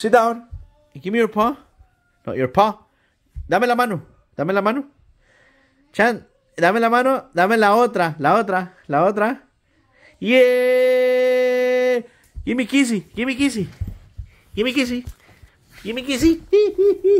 Sit down. give me your paw. No, your paw. Dame la mano. Dame la mano. Chan, dame la mano. Dame la otra. La otra. La otra. Yeah. Give me kissy. Give me kissy. Give me kissy. Give me kissy.